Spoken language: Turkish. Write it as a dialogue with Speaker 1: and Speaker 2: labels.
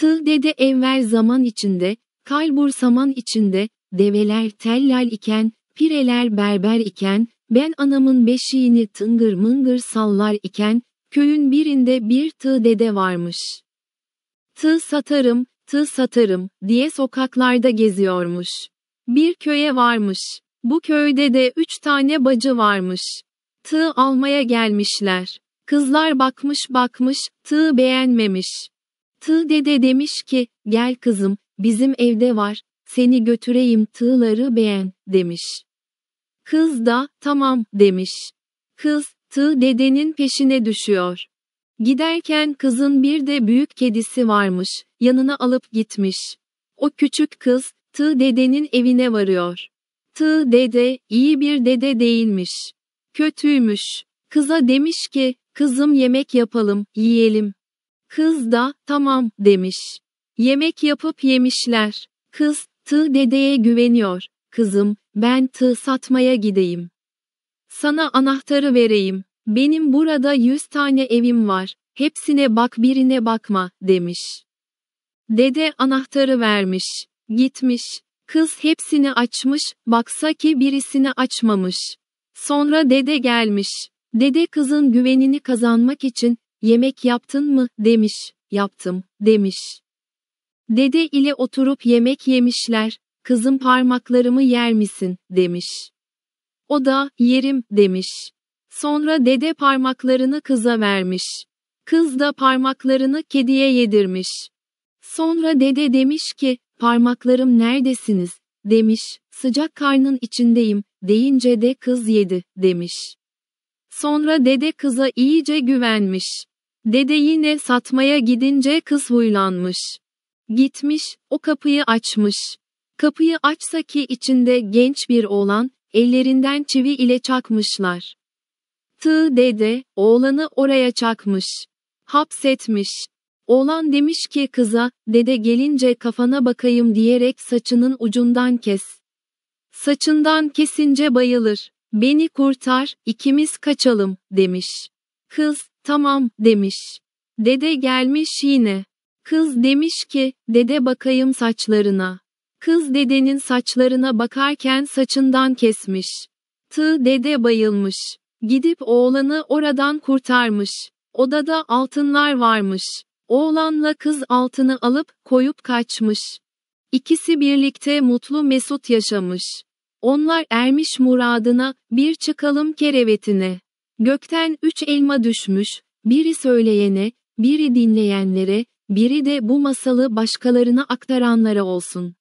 Speaker 1: Tığ dede evvel zaman içinde, kalbur saman içinde, develer tellal iken, pireler berber iken, ben anamın beşiğini tıngır mıngır sallar iken, köyün birinde bir tığ dede varmış. Tığ satarım, tığ satarım diye sokaklarda geziyormuş. Bir köye varmış. Bu köyde de üç tane bacı varmış. Tığ almaya gelmişler. Kızlar bakmış bakmış, tığ beğenmemiş. Tığ dede demiş ki, gel kızım, bizim evde var, seni götüreyim tığları beğen, demiş. Kız da, tamam, demiş. Kız, tığ dedenin peşine düşüyor. Giderken kızın bir de büyük kedisi varmış, yanına alıp gitmiş. O küçük kız, tığ dedenin evine varıyor. Tığ dede, iyi bir dede değilmiş. Kötüymüş. Kıza demiş ki, kızım yemek yapalım, yiyelim. Kız da tamam demiş. Yemek yapıp yemişler. Kız tığ dedeye güveniyor. Kızım ben tığ satmaya gideyim. Sana anahtarı vereyim. Benim burada yüz tane evim var. Hepsine bak birine bakma demiş. Dede anahtarı vermiş. Gitmiş. Kız hepsini açmış, baksa ki birisini açmamış. Sonra dede gelmiş. Dede kızın güvenini kazanmak için Yemek yaptın mı demiş. Yaptım demiş. Dede ile oturup yemek yemişler. Kızım parmaklarımı yer misin demiş. O da yerim demiş. Sonra dede parmaklarını kıza vermiş. Kız da parmaklarını kediye yedirmiş. Sonra dede demiş ki, parmaklarım neredesiniz, demiş, sıcak karnın içindeyim, deyince de kız yedi, demiş. Sonra dede kıza iyice güvenmiş. Dede yine satmaya gidince kız huylanmış. Gitmiş, o kapıyı açmış. Kapıyı açsa ki içinde genç bir oğlan, ellerinden çivi ile çakmışlar. Tığ dede, oğlanı oraya çakmış. Hapsetmiş. Oğlan demiş ki kıza, dede gelince kafana bakayım diyerek saçının ucundan kes. Saçından kesince bayılır. Beni kurtar, ikimiz kaçalım, demiş. Kız, tamam, demiş. Dede gelmiş yine. Kız demiş ki, dede bakayım saçlarına. Kız dedenin saçlarına bakarken saçından kesmiş. Tı dede bayılmış. Gidip oğlanı oradan kurtarmış. Odada altınlar varmış. Oğlanla kız altını alıp koyup kaçmış. İkisi birlikte mutlu mesut yaşamış. Onlar ermiş muradına, bir çıkalım kerevetine. Gökten üç elma düşmüş, biri söyleyene, biri dinleyenlere, biri de bu masalı başkalarına aktaranlara olsun.